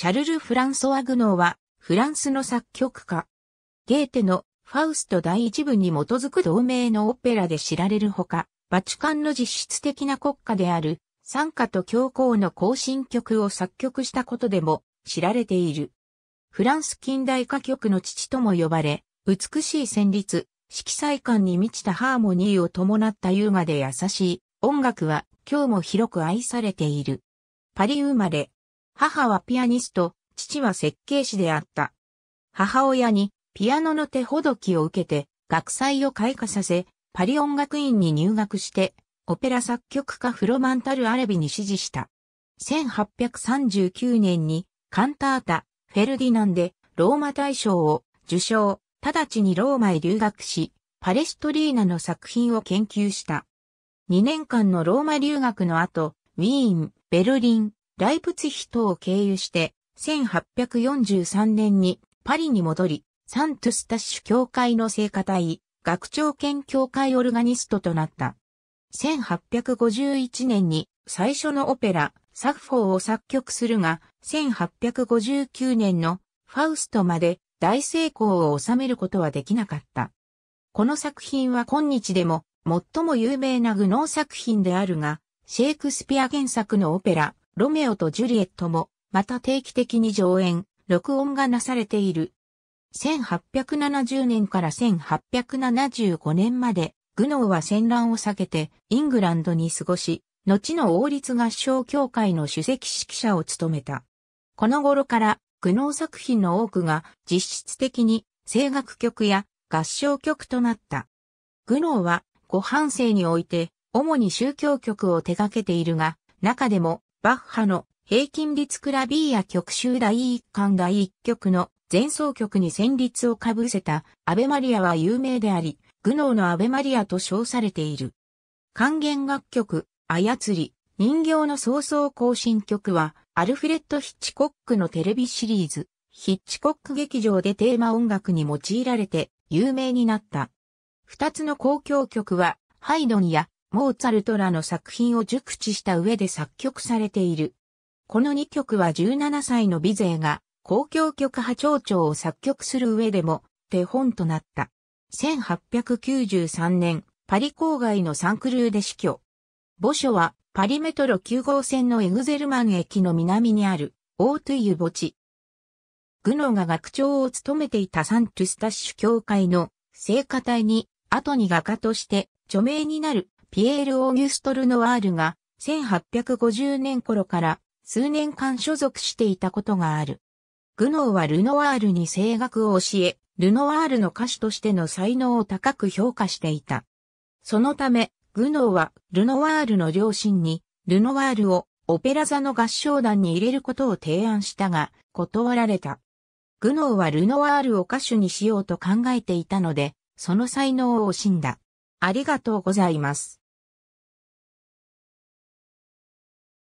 シャルル・フランソワ・グノーは、フランスの作曲家。ゲーテのファウスト第一部に基づく同名のオペラで知られるほか、バチカンの実質的な国家である、参加と教皇の行進曲を作曲したことでも知られている。フランス近代歌曲の父とも呼ばれ、美しい旋律、色彩感に満ちたハーモニーを伴った優雅で優しい音楽は今日も広く愛されている。パリ生まれ、母はピアニスト、父は設計士であった。母親にピアノの手ほどきを受けて学祭を開花させ、パリ音楽院に入学して、オペラ作曲家フロマンタル・アレビに指示した。1839年にカンタータ、フェルディナンでローマ大賞を受賞、直ちにローマへ留学し、パレストリーナの作品を研究した。2年間のローマ留学の後、ウィーン、ベルリン、ライプツヒ等を経由して、1843年にパリに戻り、サントスタッシュ教会の聖歌隊、学長兼教会オルガニストとなった。1851年に最初のオペラ、サッフォーを作曲するが、1859年のファウストまで大成功を収めることはできなかった。この作品は今日でも最も有名なグノー作品であるが、シェイクスピア原作のオペラ、ロメオとジュリエットも、また定期的に上演、録音がなされている。1870年から1875年まで、グノーは戦乱を避けてイングランドに過ごし、後の王立合唱協会の主席指揮者を務めた。この頃から、グノー作品の多くが実質的に声楽曲や合唱曲となった。グノーは、ご半生において、主に宗教曲を手掛けているが、中でも、バッハの平均律クラビーや曲集第1巻第1曲の前奏曲に旋律をかぶせたアベマリアは有名であり、グノーのアベマリアと称されている。還元楽曲、操り、人形の早々更新曲は、アルフレッド・ヒッチコックのテレビシリーズ、ヒッチコック劇場でテーマ音楽に用いられて有名になった。二つの公共曲は、ハイドンやモーツァルトらの作品を熟知した上で作曲されている。この2曲は17歳のビゼーが公共曲派長を作曲する上でも手本となった。1893年、パリ郊外のサンクルーで死去。墓所はパリメトロ9号線のエグゼルマン駅の南にあるオートゥイユ墓地。グノが学長を務めていたサントゥスタッシュ教会の聖歌隊に、後に画家として著名になるピエール・オーギュスト・ルノワールが1850年頃から数年間所属していたことがある。グノーはルノワールに声楽を教え、ルノワールの歌手としての才能を高く評価していた。そのため、グノーはルノワールの両親に、ルノワールをオペラ座の合唱団に入れることを提案したが、断られた。グノーはルノワールを歌手にしようと考えていたので、その才能を惜しんだ。ありがとうございます。